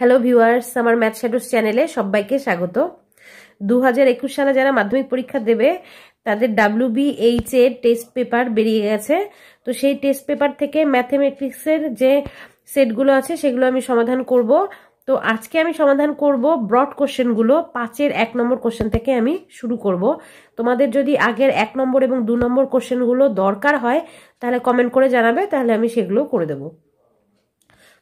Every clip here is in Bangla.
হ্যালো ভিউয়ার্স আমার ম্যাথ শ্যাডোস চ্যানেলে সবাইকে স্বাগত দু সালে যারা মাধ্যমিক পরীক্ষা দেবে তাদের ডাব্লু এইচ এর টেস্ট পেপার বেরিয়ে গেছে তো সেই টেস্ট পেপার থেকে ম্যাথমেটিক্সের যে সেটগুলো আছে সেগুলো আমি সমাধান করব তো আজকে আমি সমাধান করব ব্রড কোশ্চেনগুলো পাঁচের এক নম্বর কোশ্চেন থেকে আমি শুরু করব তোমাদের যদি আগের এক নম্বর এবং দু নম্বর কোশ্চেনগুলো দরকার হয় তাহলে কমেন্ট করে জানাবে তাহলে আমি সেগুলো করে দেবো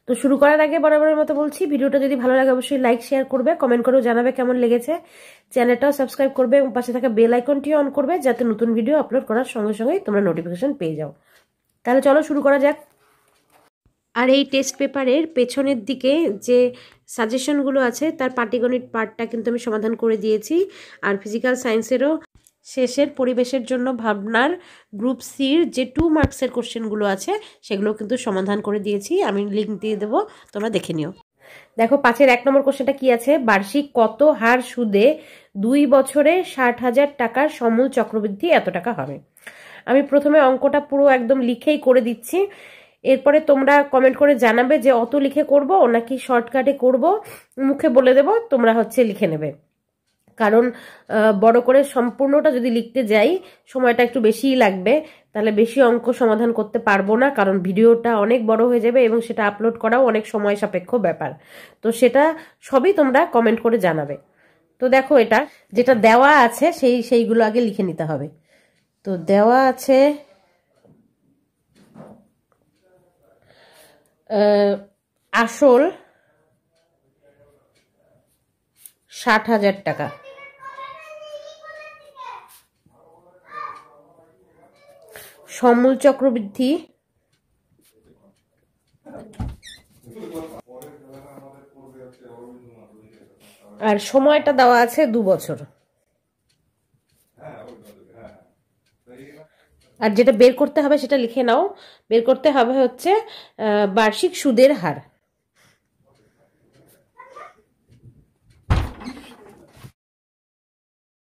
তো শুরু করার আগে বরাবরের মতো বলছি ভিডিওটা যদি ভালো লাগে অবশ্যই লাইক শেয়ার করবে কমেন্ট করেও জানাবে কেমন লেগেছে চ্যানেলটাও সাবস্ক্রাইব করবে এবং পাশে থাকা বেল আইকনটি অন করবে যাতে নতুন ভিডিও আপলোড করার সঙ্গে সঙ্গেই তোমরা নোটিফিকেশন পেয়ে যাও তাহলে চলো শুরু করা যাক আর এই টেস্ট পেপারের পেছনের দিকে যে সাজেশনগুলো আছে তার পাটিগণিত পার্টটা কিন্তু আমি সমাধান করে দিয়েছি আর ফিজিক্যাল সায়েন্সেরও শেষের পরিবেশের জন্য ভাবনার গ্রুপ সির যে টু মার্কসের কোশ্চেনগুলো আছে সেগুলো কিন্তু সমাধান করে দিয়েছি আমি লিঙ্ক দিয়ে দেবো তোমরা দেখে নিও দেখো পাঁচের এক নম্বর কোশ্চেনটা কি আছে বার্ষিক কত হার সুদে দুই বছরে ষাট হাজার টাকার সমূল চক্রবৃদ্ধি এত টাকা হবে আমি প্রথমে অঙ্কটা পুরো একদম লিখেই করে দিচ্ছি এরপরে তোমরা কমেন্ট করে জানাবে যে অত লিখে করব নাকি শর্টকাটে করব মুখে বলে দেব তোমরা হচ্ছে লিখে নেবে কারণ বড় করে সম্পূর্ণটা যদি লিখতে যাই সময়টা একটু বেশিই লাগবে তাহলে বেশি অঙ্ক সমাধান করতে পারবো না কারণ ভিডিওটা অনেক বড় হয়ে যাবে এবং সেটা আপলোড করাও অনেক সময় সাপেক্ষ ব্যাপার তো সেটা সবই তোমরা কমেন্ট করে জানাবে তো দেখো এটা যেটা দেওয়া আছে সেই সেইগুলো আগে লিখে নিতে হবে তো দেওয়া আছে আসল ষাট হাজার টাকা সমূল চক্রবৃদ্ধি আর সময়টা দেওয়া আছে দু বছর আর যেটা বের করতে হবে সেটা লিখে নাও বের করতে হবে হচ্ছে বার্ষিক সুদের হার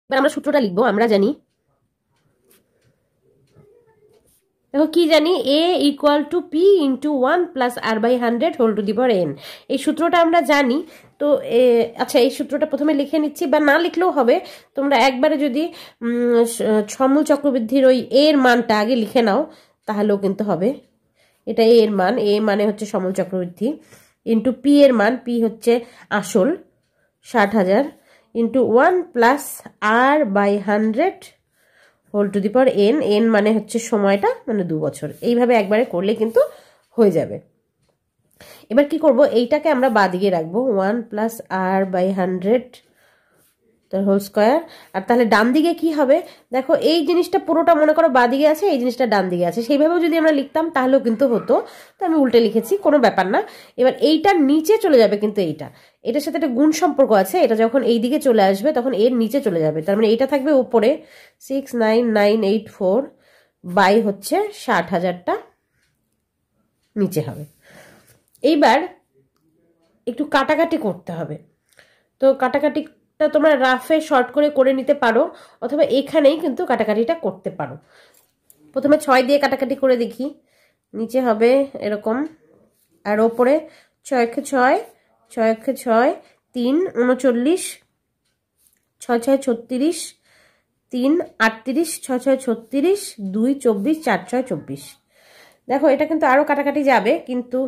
এবার আমরা সূত্রটা লিখবো আমরা জানি দেখো কি জানি A equal to P into one plus R by hundred whole to the power n এই সূত্রটা আমরা জানি তো আচ্ছা এই সূত্রটা প্রথমে লিখে নিচ্ছি বা না লিখলেও হবে তোমরা একবারে যদি সমূল চক্রবৃদ্ধির ওই এর মানটা আগে লিখে নাও তাহলেও কিন্তু হবে এটা এ এর মান এ মানে হচ্ছে সমল চক্রবৃদ্ধি ইন্টু পি এর মান পি হচ্ছে আসল ষাট হাজার into one plus R by hundred whole to the power n n মানে হচ্ছে সময়টা মানে দু বছর এইভাবে একবারে করলে কিন্তু হয়ে যাবে এবার কি করব এইটাকে আমরা বাদ দিয়ে রাখবো one plus R by hundred তার হোল স্কোয়ার আর তাহলে ডান দিকে কি হবে দেখো এই জিনিসটা পুরোটা মনে করো বা দিকে আছে এই জিনিসটা ডান দিকে আছে সেইভাবেও যদি আমরা লিখতাম তাহলেও কিন্তু হতো তো আমি উল্টে লিখেছি কোনো ব্যাপার না এবার এইটার নিচে চলে যাবে কিন্তু এইটা এটার সাথে একটা গুণ সম্পর্ক আছে এটা যখন এই দিকে চলে আসবে তখন এর নিচে চলে যাবে তার মানে এটা থাকবে উপরে six nine nine eight four by হচ্ছে ষাট হাজারটা নিচে হবে এইবার একটু কাটাকাটি করতে হবে তো কাটাকাটিটা তোমরা রাফে শর্ট করে করে নিতে পারো অথবা এখানেই কিন্তু কাটাকাটিটা করতে পারো প্রথমে ছয় দিয়ে কাটাকাটি করে দেখি নিচে হবে এরকম আর ওপরে ছয়কে ছয় ছয় একে ছয় তিন উনচল্লিশ ছয় ছয় ছত্রিশ তিন আটত্রিশ ছয় ছয় ছত্রিশ দুই চব্বিশ চার ছয় চব্বিশ দেখো এটা কিন্তু আরও কাটাকাটি যাবে কিন্তু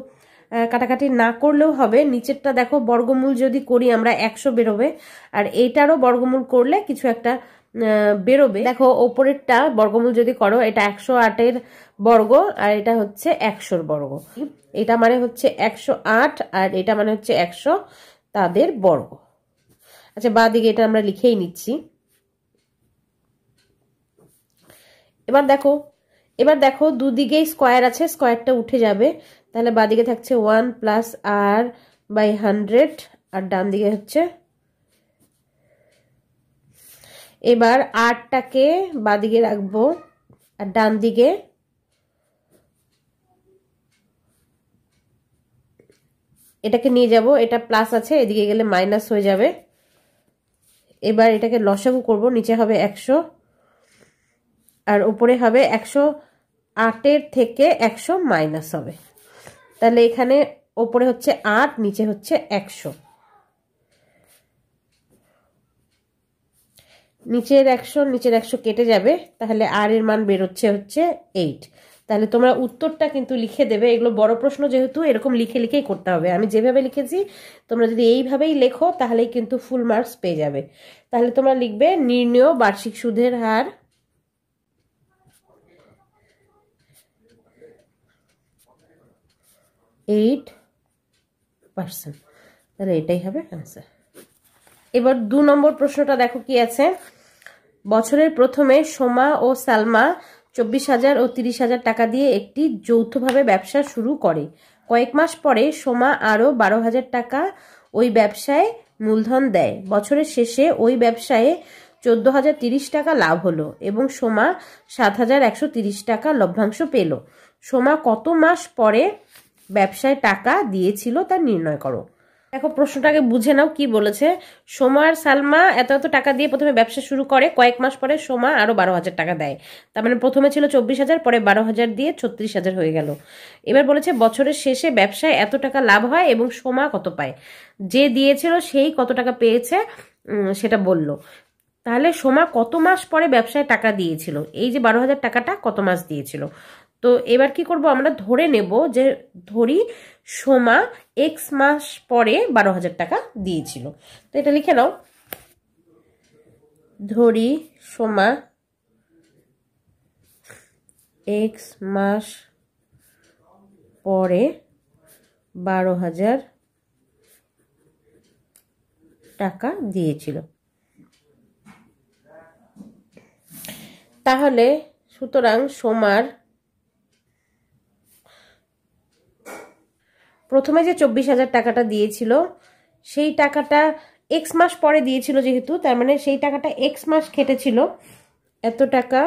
কাটাকাটি না করলেও হবে নিচেরটা দেখো বর্গমূল যদি করি আমরা একশো বেরোবে আর এইটারও বর্গমূল করলে কিছু একটা বেরোবে দেখো ওপরেরটা বর্গমূল যদি করো এটা একশো আটের বর্গ আর এটা হচ্ছে একশোর বর্গ এটা মানে হচ্ছে একশো আট আর এটা মানে হচ্ছে একশো তাদের বর্গ আচ্ছা বা দিকে এটা আমরা লিখেই নিচ্ছি এবার দেখো এবার দেখো দুদিকেই স্কোয়ার আছে স্কোয়ারটা উঠে যাবে তাহলে বাদিকে থাকছে one plus R by hundred আর ডান দিকে হচ্ছে এবার আটটাকে বাদিকে রাখবো আর ডান দিকে এটাকে নিয়ে যাব এটা প্লাস আছে এদিকে গেলে মাইনাস হয়ে যাবে এবার এটাকে লসাগু করব নিচে হবে একশো আর উপরে হবে একশো আটের থেকে একশো মাইনাস হবে তাহলে এখানে ওপরে হচ্ছে আট নিচে হচ্ছে একশো নিচের একশো নিচের একশো কেটে যাবে তাহলে আর এর মান বেরোচ্ছে হচ্ছে এইট তাহলে তোমরা উত্তরটা কিন্তু লিখে দেবে এগুলো বড় প্রশ্ন যেহেতু এরকম লিখে লিখেই করতে হবে আমি যেভাবে লিখেছি তোমরা যদি এইভাবেই লেখো তাহলেই কিন্তু ফুল মার্কস পেয়ে যাবে তাহলে তোমরা লিখবে নির্ণয় বার্ষিক সুদের হার এইট পার্সেন্ট তাহলে এটাই হবে আনসার এবার দু নম্বর প্রশ্নটা দেখো কি আছে বছরের প্রথমে সোমা ও সালমা চব্বিশ হাজার ও তিরিশ হাজার টাকা দিয়ে একটি যৌথভাবে ব্যবসা শুরু করে কয়েক মাস পরে সোমা আরও বারো হাজার টাকা ওই ব্যবসায় মূলধন দেয় বছরের শেষে ওই ব্যবসায়ে চোদ্দ হাজার তিরিশ টাকা লাভ হলো এবং সোমা সাত হাজার একশো তিরিশ টাকা লভ্যাংশ পেল সোমা কত মাস পরে ব্যবসায় টাকা দিয়েছিল তা নির্ণয় করো দেখো প্রশ্নটাকে বুঝে নাও কি বলেছে সোমার সালমা এত এত টাকা দিয়ে প্রথমে ব্যবসা শুরু করে কয়েক মাস পরে সোমা আরও বারো হাজার টাকা দেয় তার মানে প্রথমে ছিল চব্বিশ হাজার পরে বারো হাজার দিয়ে ছত্রিশ হাজার হয়ে গেল এবার বলেছে বছরের শেষে ব্যবসায় এত টাকা লাভ হয় এবং সোমা কত পায় যে দিয়েছিল সেই কত টাকা পেয়েছে সেটা বলল তাহলে সোমা কত মাস পরে ব্যবসায় টাকা দিয়েছিল এই যে বারো হাজার টাকাটা কত মাস দিয়েছিল তো এবার কি করব আমরা ধরে নেব যে ধরি সোমা এক্স মাস পরে বারো হাজার টাকা দিয়েছিল তো এটা লিখে নাও ধরি সোমা এক্স মাস পরে বারো হাজার টাকা দিয়েছিল তাহলে সুতরাং সোমার প্রথমে যে চব্বিশ হাজার টাকাটা দিয়েছিল সেই টাকাটা এক্স মাস পরে দিয়েছিল যেহেতু তার মানে সেই টাকাটা এক্স মাস খেটেছিল এত টাকা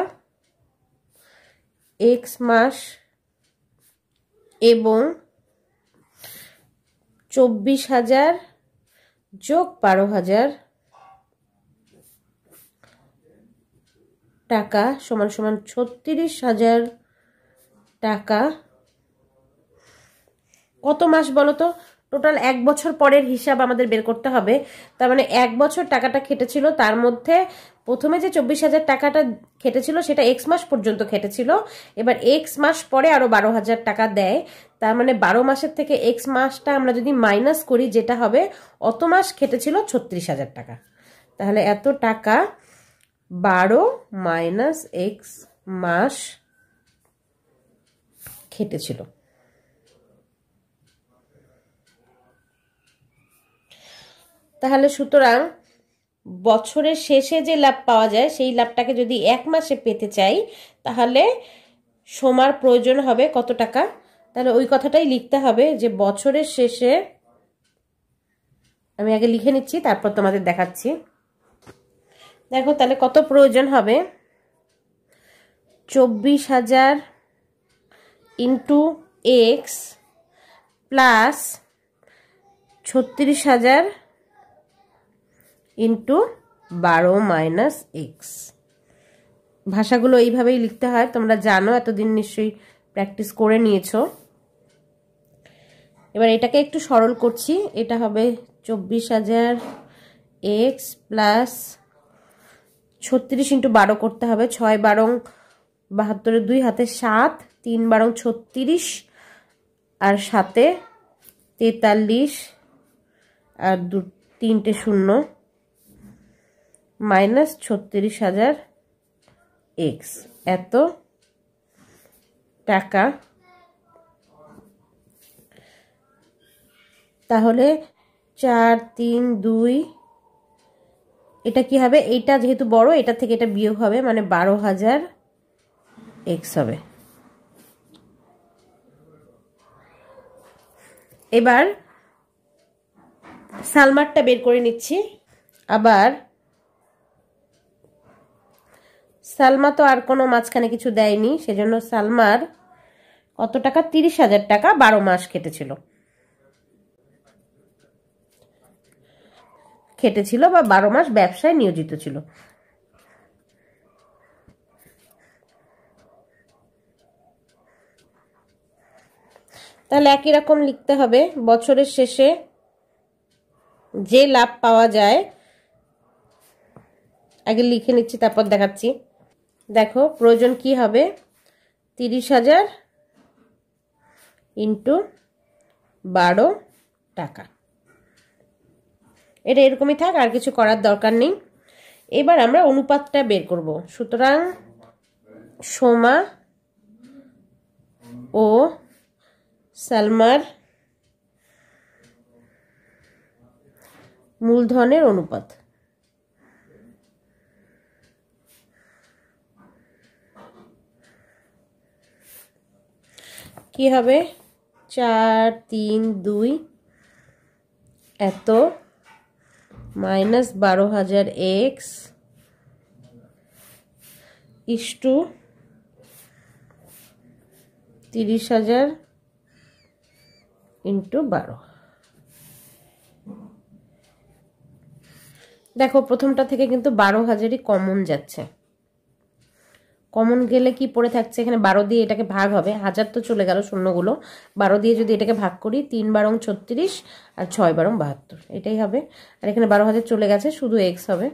এক্স মাস এবং চব্বিশ হাজার যোগ বারো হাজার টাকা সমান সমান ছত্রিশ হাজার টাকা কত মাস বলো তো টোটাল এক বছর পরের হিসাব আমাদের বের করতে হবে তার মানে এক বছর টাকাটা খেটেছিল তার মধ্যে প্রথমে যে চব্বিশ হাজার টাকাটা খেটেছিল সেটা এক্স মাস পর্যন্ত খেটেছিল এবার এক্স মাস পরে আরও বারো হাজার টাকা দেয় তার মানে বারো মাসের থেকে এক্স মাসটা আমরা যদি মাইনাস করি যেটা হবে অত মাস খেটেছিল ছত্রিশ হাজার টাকা তাহলে এত টাকা বারো মাইনাস এক্স মাস খেটেছিল তাহলে সুতরাং বছরের শেষে যে লাভ পাওয়া যায় সেই লাভটাকে যদি এক মাসে পেতে চাই তাহলে সোমার প্রয়োজন হবে কত টাকা তাহলে ওই কথাটাই লিখতে হবে যে বছরের শেষে আমি আগে লিখে নিচ্ছি তারপর তোমাদের দেখাচ্ছি দেখো তাহলে কত প্রয়োজন হবে চব্বিশ হাজার ইন্টু এক্স প্লাস ছত্রিশ হাজার ইন্টু বারো মাইনাস এক্স ভাষাগুলো এইভাবেই লিখতে হয় তোমরা জানো এতদিন নিশ্চয়ই প্র্যাকটিস করে নিয়েছো এবার এটাকে একটু সরল করছি এটা হবে চব্বিশ হাজার এক্স প্লাস ছত্রিশ ইন্টু বারো করতে হবে ছয় বারং বাহাত্তরে দুই হাতে সাত তিন বারং ছত্রিশ আর সাথে তেতাল্লিশ আর দু তিনটে শূন্য মাইনাস ছত্রিশ হাজার এক্স এত টাকা তাহলে চার তিন দুই এটা কি হবে এইটা যেহেতু বড় এটা থেকে এটা বিয়োগ হবে মানে বারো হাজার এক্স হবে এবার সালমারটা বের করে নিচ্ছি আবার সালমা তো আর কোনো মাঝখানে কিছু দেয়নি সেজন্য সালমার কত টাকা তিরিশ হাজার টাকা বারো মাস খেটেছিল খেটেছিল বা বারো মাস ব্যবসায় নিয়োজিত ছিল তাহলে একই রকম লিখতে হবে বছরের শেষে যে লাভ পাওয়া যায় আগে লিখে নিচ্ছি তারপর দেখাচ্ছি দেখো প্রয়োজন কি হবে তিরিশ হাজার ইন্টু বারো টাকা এটা এরকমই থাক আর কিছু করার দরকার নেই এবার আমরা অনুপাতটা বের করব সুতরাং সোমা ও সালমার মূলধনের অনুপাত কি হবে চার তিন দুই এত মাইনাস বারো হাজার এক্স ইস্টু তিরিশ হাজার ইন্টু বারো দেখো প্রথমটা থেকে কিন্তু বারো হাজারই কমন যাচ্ছে কমন গেলে কি পড়ে থাকছে এখানে বারো দিয়ে এটাকে ভাগ হবে হাজার তো চলে গেল শূন্যগুলো বারো দিয়ে যদি এটাকে ভাগ করি তিন বারং ছত্রিশ আর ছয় বারং বাহাত্তর এটাই হবে আর এখানে বারো হাজার চলে গেছে শুধু এক্স হবে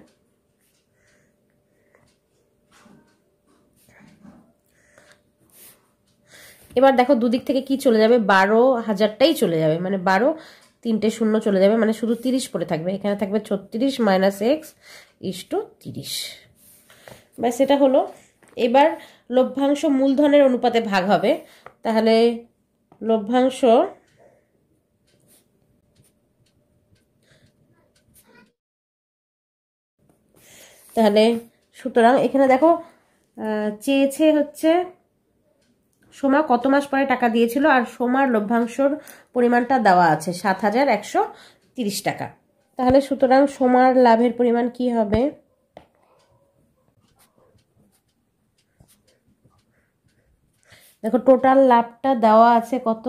এবার দেখো দুদিক থেকে কি চলে যাবে বারো হাজারটাই চলে যাবে মানে বারো তিনটে শূন্য চলে যাবে মানে শুধু তিরিশ পরে থাকবে এখানে থাকবে ছত্রিশ মাইনাস এক্স ইস তিরিশ ব্যাস এটা হলো এবার লভ্যাংশ মূলধনের অনুপাতে ভাগ হবে তাহলে লভ্যাংশ তাহলে সুতরাং এখানে দেখো চেয়েছে হচ্ছে সোমা কত মাস পরে টাকা দিয়েছিল আর সোমার লভ্যাংশর পরিমাণটা দেওয়া আছে সাত হাজার একশো তিরিশ টাকা তাহলে সুতরাং সোমার লাভের পরিমাণ কি হবে দেখো টোটাল লাভটা দেওয়া আছে কত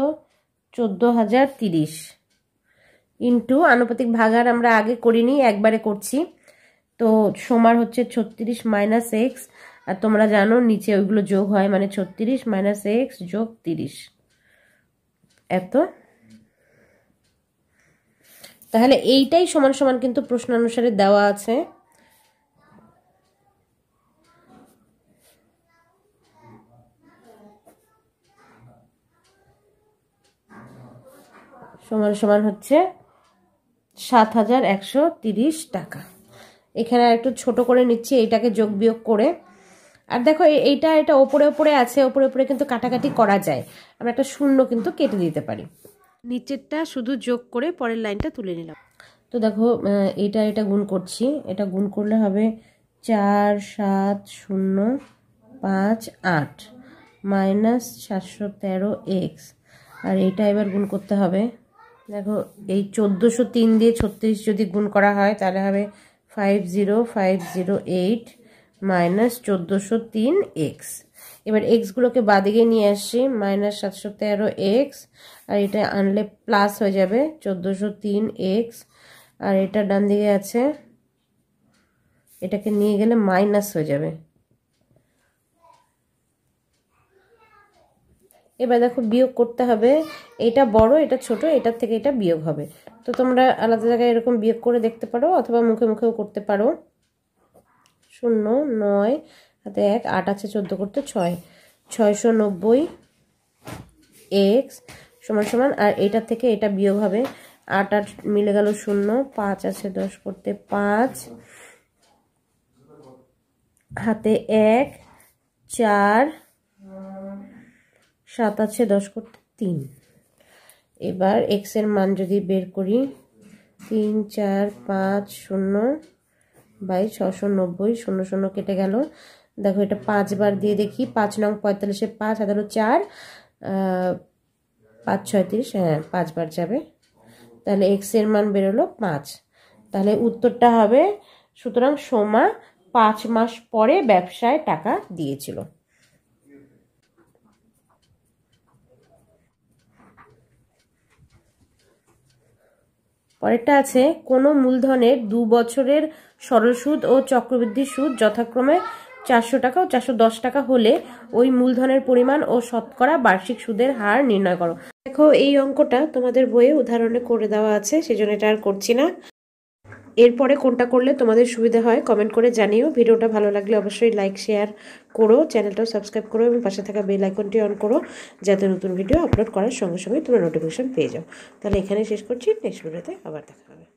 চোদ্দো হাজার তিরিশ ইন্টু আনুপাতিক ভাগার আমরা আগে করিনি একবারে করছি তো সমার হচ্ছে ছত্রিশ মাইনাস এক্স আর তোমরা জানো নিচে ওইগুলো যোগ হয় মানে ছত্রিশ মাইনাস এক্স যোগ তিরিশ এত তাহলে এইটাই সমান সমান কিন্তু প্রশ্ন অনুসারে দেওয়া আছে সমান সমান হচ্ছে সাত হাজার একশো তিরিশ টাকা এখানে একটু ছোট করে নিচ্ছি এটাকে যোগ বিয়োগ করে আর দেখো এইটা এটা ওপরে ওপরে আছে ওপরে ওপরে কিন্তু কাটাকাটি করা যায় আমরা একটা শূন্য কিন্তু কেটে দিতে পারি নিচেরটা শুধু যোগ করে পরের লাইনটা তুলে নিলাম তো দেখো এটা এটা গুণ করছি এটা গুণ করলে হবে চার সাত শূন্য পাঁচ আট মাইনাস সাতশো তেরো এক্স আর এটা এবার গুণ করতে হবে দেখো এই চোদ্দোশো তিন দিয়ে ছত্রিশ যদি গুণ করা হয় তাহলে হবে five zero five zero eight minus চোদ্দোশো তিন এক্স এবার এক্সগুলোকে বাদিকে নিয়ে আসি মাইনাস সাতশো তেরো এক্স আর এটা আনলে প্লাস হয়ে যাবে চোদ্দোশো তিন এক্স আর এটা ডান দিকে আছে এটাকে নিয়ে গেলে মাইনাস হয়ে যাবে এবার দেখো বিয়োগ করতে হবে এটা বড় এটা ছোট এটার থেকে এটা বিয়োগ হবে তো তোমরা আলাদা জায়গায় এরকম বিয়োগ করে দেখতে পারো অথবা মুখে মুখেও করতে পারো শূন্য নয় হাতে এক আট আছে চোদ্দো করতে ছয় ছয়শো নব্বই এক্স সমান সমান আর এটা থেকে এটা বিয়োগ হবে আট আট মিলে গেল শূন্য পাঁচ আছে দশ করতে পাঁচ হাতে এক চার সাত আছে দশ করতে তিন এবার এক্সের মান যদি বের করি তিন চার পাঁচ শূন্য বাই ছশো নব্বই শূন্য শূন্য কেটে গেল দেখো এটা পাঁচবার দিয়ে দেখি পাঁচ নং পঁয়তাল্লিশে পাঁচ আদালো চার পাঁচ ছয়ত্রিশ হ্যাঁ পাঁচবার যাবে তাহলে এক্সের মান বেরোলো পাঁচ তাহলে উত্তরটা হবে সুতরাং সোমা পাঁচ মাস পরে ব্যবসায় টাকা দিয়েছিল পরেরটা আছে কোনো মূলধনের দু বছরের সরল সুদ ও চক্রবৃদ্ধি সুদ যথাক্রমে চারশো টাকা ও চারশো দশ টাকা হলে ওই মূলধনের পরিমাণ ও শতকরা বার্ষিক সুদের হার নির্ণয় করো দেখো এই অঙ্কটা তোমাদের বইয়ে উদাহরণে করে দেওয়া আছে সেজন্য এটা আর করছি না এরপরে কোনটা করলে তোমাদের সুবিধা হয় কমেন্ট করে জানিও ভিডিওটা ভালো লাগলে অবশ্যই লাইক শেয়ার করো চ্যানেলটাও সাবস্ক্রাইব করো এবং পাশে থাকা বেল আইকনটি অন করো যাতে নতুন ভিডিও আপলোড করার সঙ্গে সঙ্গে তোমরা নোটিফিকেশান পেয়ে যাও তাহলে এখানে শেষ করছি নেক্সট ভিডিওতে আবার দেখা হবে